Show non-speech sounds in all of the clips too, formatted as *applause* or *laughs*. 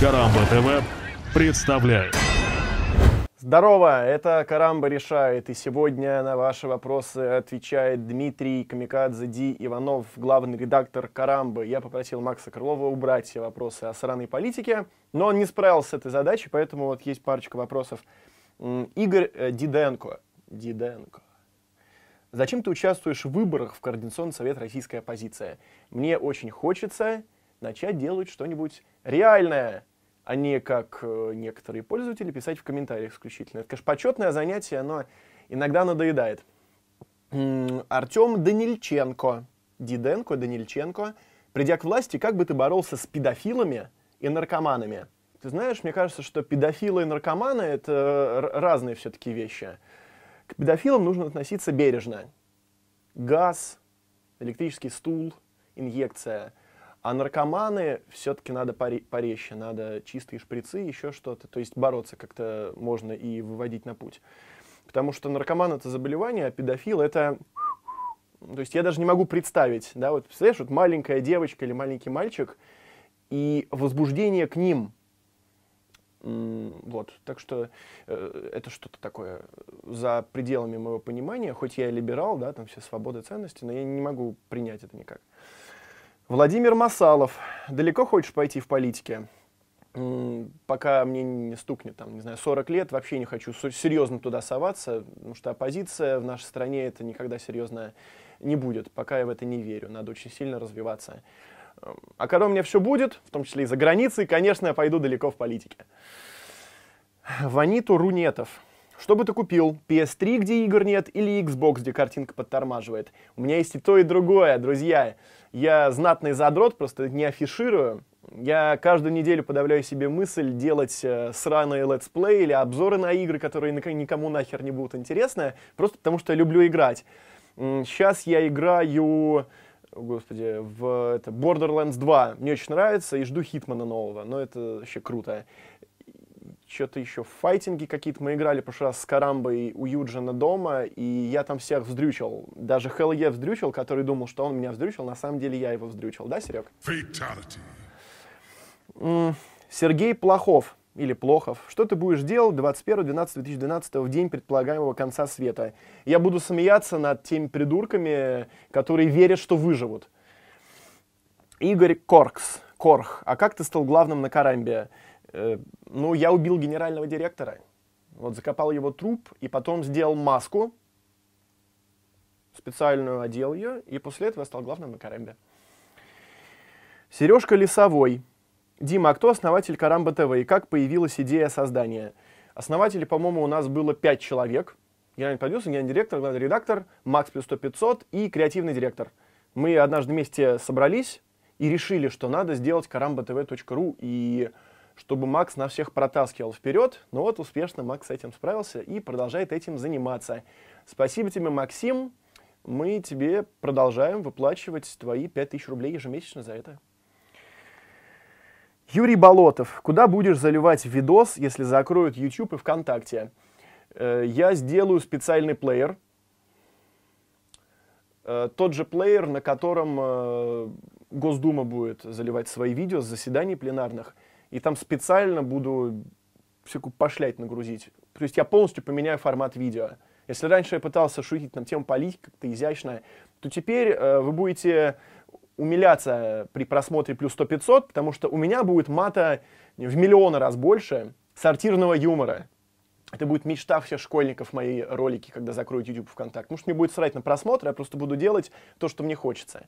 Карамба ТВ представляет. Здорово, это Карамба решает, и сегодня на ваши вопросы отвечает Дмитрий Камикадзе Ди Иванов, главный редактор Карамбы. Я попросил Макса Крылова убрать все вопросы о сраной политике, но он не справился с этой задачей, поэтому вот есть парочка вопросов. Игорь э, Диденко. Диденко. Зачем ты участвуешь в выборах в Координационный совет российской оппозиции? Мне очень хочется начать делать что-нибудь реальное а не как э, некоторые пользователи писать в комментариях исключительно. Это, конечно, почетное занятие, но иногда надоедает. Артем Данильченко, Диденко, Данильченко, придя к власти, как бы ты боролся с педофилами и наркоманами? Ты знаешь, мне кажется, что педофилы и наркоманы — это разные все-таки вещи. К педофилам нужно относиться бережно. Газ, электрический стул, инъекция — а наркоманы все-таки надо поре надо чистые шприцы, еще что-то. То есть бороться как-то можно и выводить на путь. Потому что наркоман это заболевание, а педофил это... То есть я даже не могу представить, да, вот представляешь, вот маленькая девочка или маленький мальчик, и возбуждение к ним, вот, так что э, это что-то такое за пределами моего понимания, хоть я и либерал, да, там все свободы, ценности, но я не могу принять это никак. Владимир Масалов. Далеко хочешь пойти в политике? пока мне не стукнет, там, не знаю, 40 лет, вообще не хочу серьезно туда соваться, потому что оппозиция в нашей стране это никогда серьезно не будет, пока я в это не верю, надо очень сильно развиваться. А когда у меня все будет, в том числе и за границей, конечно, я пойду далеко в политике. Ваниту Рунетов. Что бы ты купил? PS3, где игр нет, или Xbox, где картинка подтормаживает? У меня есть и то, и другое, друзья. Я знатный задрот, просто не афиширую. Я каждую неделю подавляю себе мысль делать э, сраные летсплей или обзоры на игры, которые никому нахер не будут интересны, просто потому что я люблю играть. Сейчас я играю господи, в это, Borderlands 2. Мне очень нравится и жду Хитмана нового, но это вообще круто что-то еще в файтинге какие-то мы играли в прошлый раз с Карамбой у Юджина дома, и я там всех вздрючил. Даже Хелл Е вздрючил, который думал, что он меня вздрючил, на самом деле я его вздрючил. Да, Серег? Fatality. Сергей Плохов или Плохов. Что ты будешь делать 21.12.2012 в день предполагаемого конца света? Я буду смеяться над теми придурками, которые верят, что выживут. Игорь Коркс. Корх. А как ты стал главным на Карамбе? Э, ну, я убил генерального директора. Вот закопал его труп и потом сделал маску специальную, одел ее, и после этого я стал главным на Карамбе. Сережка Лесовой. Дима, а кто основатель Карамба ТВ и как появилась идея создания? Основателей, по-моему, у нас было пять человек. Генеральный продюсер, генеральный директор, главный редактор, Макс плюс 100 500 и креативный директор. Мы однажды вместе собрались и решили, что надо сделать карамбатв.ру и чтобы Макс на всех протаскивал вперед, но ну вот успешно Макс с этим справился и продолжает этим заниматься. Спасибо тебе, Максим. Мы тебе продолжаем выплачивать твои 5000 рублей ежемесячно за это. Юрий Болотов. Куда будешь заливать видос, если закроют YouTube и ВКонтакте? Э, я сделаю специальный плеер. Э, тот же плеер, на котором э, Госдума будет заливать свои видео с заседаний пленарных – и там специально буду всякую пошлять нагрузить. То есть я полностью поменяю формат видео. Если раньше я пытался шутить на тему политики как-то изящно, то теперь э, вы будете умиляться при просмотре плюс 100-500, потому что у меня будет мата в миллион раз больше сортирного юмора. Это будет мечта всех школьников мои ролики, когда закроют YouTube ВКонтакте. Потому что мне будет срать на просмотр, я просто буду делать то, что мне хочется.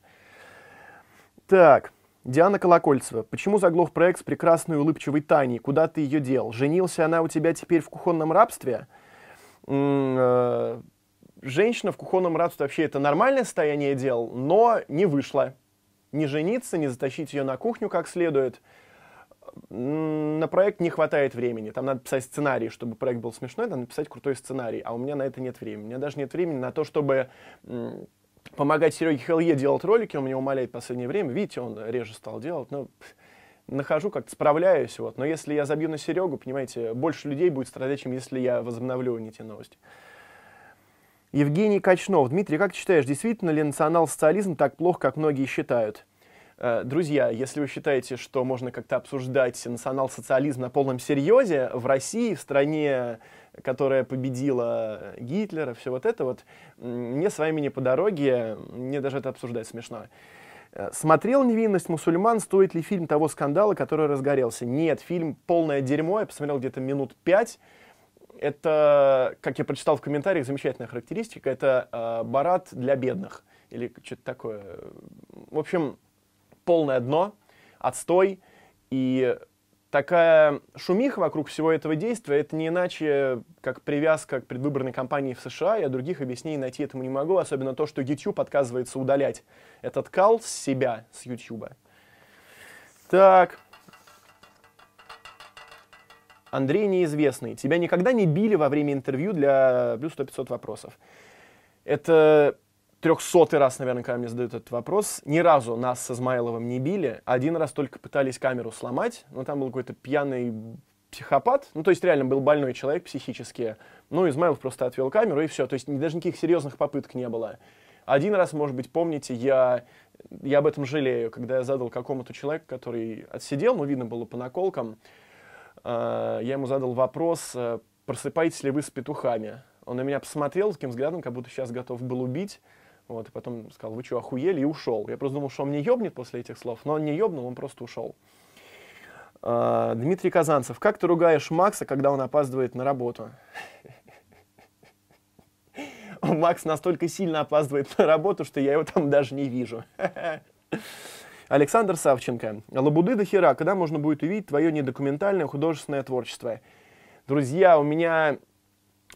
Так. Диана Колокольцева. Почему заглох проект с прекрасной улыбчивой Таней? Куда ты ее дел? Женился она у тебя теперь в кухонном рабстве? Э, Женщина в кухонном рабстве вообще это нормальное состояние дел, но не вышла. Не жениться, не затащить ее на кухню как следует. На проект не хватает времени. Там надо писать сценарий, чтобы проект был смешной, надо написать крутой сценарий. А у меня на это нет времени. У меня даже нет времени на то, чтобы помогать Сереге Хелье делать ролики, он меня умоляет в последнее время. Видите, он реже стал делать, но ну, нахожу, как-то справляюсь. Вот. Но если я забью на Серегу, понимаете, больше людей будет страдать, чем если я возобновлю не те новости. Евгений Качнов. Дмитрий, как ты считаешь, действительно ли национал-социализм так плох, как многие считают? Э, друзья, если вы считаете, что можно как-то обсуждать национал-социализм на полном серьезе, в России, в стране которая победила э, Гитлера, все вот это вот, мне с вами не по дороге, мне даже это обсуждать смешно. Э, смотрел «Невинность мусульман», стоит ли фильм того скандала, который разгорелся? Нет, фильм полное дерьмо, я посмотрел где-то минут пять, это, как я прочитал в комментариях, замечательная характеристика, это э, барат для бедных, или что-то такое. В общем, полное дно, отстой, и такая шумиха вокруг всего этого действия, это не иначе, как привязка к предвыборной кампании в США. Я других объяснений найти этому не могу, особенно то, что YouTube отказывается удалять этот кал с себя, с YouTube. Так. Андрей Неизвестный. Тебя никогда не били во время интервью для плюс 100-500 вопросов? Это трехсотый раз, наверное, когда мне задают этот вопрос, ни разу нас с Измайловым не били. Один раз только пытались камеру сломать, но там был какой-то пьяный психопат, ну, то есть реально был больной человек психически, ну, Измайлов просто отвел камеру, и все, то есть даже никаких серьезных попыток не было. Один раз, может быть, помните, я, я об этом жалею, когда я задал какому-то человеку, который отсидел, ну, видно было по наколкам, э, я ему задал вопрос, э, просыпаетесь ли вы с петухами? Он на меня посмотрел таким взглядом, как будто сейчас готов был убить, вот, и потом сказал, вы что, охуели? И ушел. Я просто думал, что он мне ебнет после этих слов, но он не ебнул, он просто ушел. А, Дмитрий Казанцев, как ты ругаешь Макса, когда он опаздывает на работу? *laughs* Макс настолько сильно опаздывает на работу, что я его там даже не вижу. *laughs* Александр Савченко. Лабуды до хера, когда можно будет увидеть твое недокументальное художественное творчество? Друзья, у меня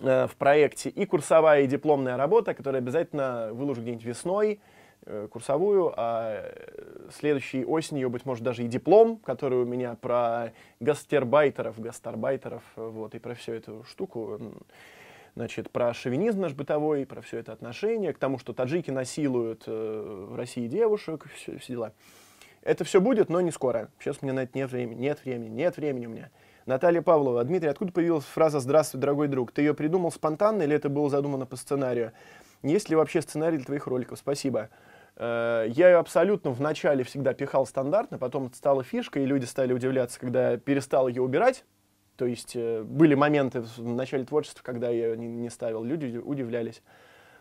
Э, в проекте и курсовая, и дипломная работа, которую обязательно выложу где-нибудь весной, э, курсовую, а э, следующей осенью, быть может, даже и диплом, который у меня про гастербайтеров, гастарбайтеров, вот, и про всю эту штуку, значит, про шовинизм наш бытовой, про все это отношение к тому, что таджики насилуют в России девушек, все, все дела. Это все будет, но не скоро. Сейчас у меня на это нет времени, нет времени, нет времени у меня. Наталья Павлова. Дмитрий, откуда появилась фраза «Здравствуй, дорогой друг»? Ты ее придумал спонтанно или это было задумано по сценарию? Есть ли вообще сценарий для твоих роликов? Спасибо. Э, я ее абсолютно вначале всегда пихал стандартно, потом это стало фишкой, и люди стали удивляться, когда я перестал ее убирать. То есть э, были моменты в начале творчества, когда я ее не ставил, люди удивлялись.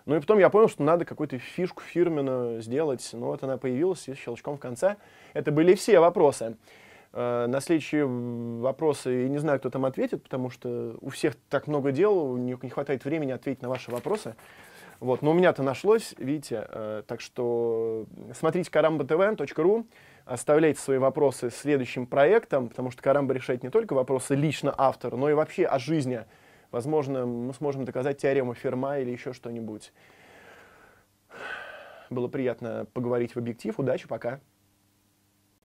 Ну и потом я понял, что надо какую-то фишку фирменную сделать. Ну вот она появилась и щелчком в конце. Это были все вопросы. Э, на следующие вопросы и не знаю, кто там ответит, потому что у всех так много дел, у них не хватает времени ответить на ваши вопросы. Вот, но у меня-то нашлось, видите, э, так что смотрите karambantv.ru, оставляйте свои вопросы следующим проектом, потому что Карамба решает не только вопросы лично автора, но и вообще о жизни. Возможно, мы сможем доказать теорему Ферма или еще что-нибудь. Было приятно поговорить в объектив. Удачи, пока.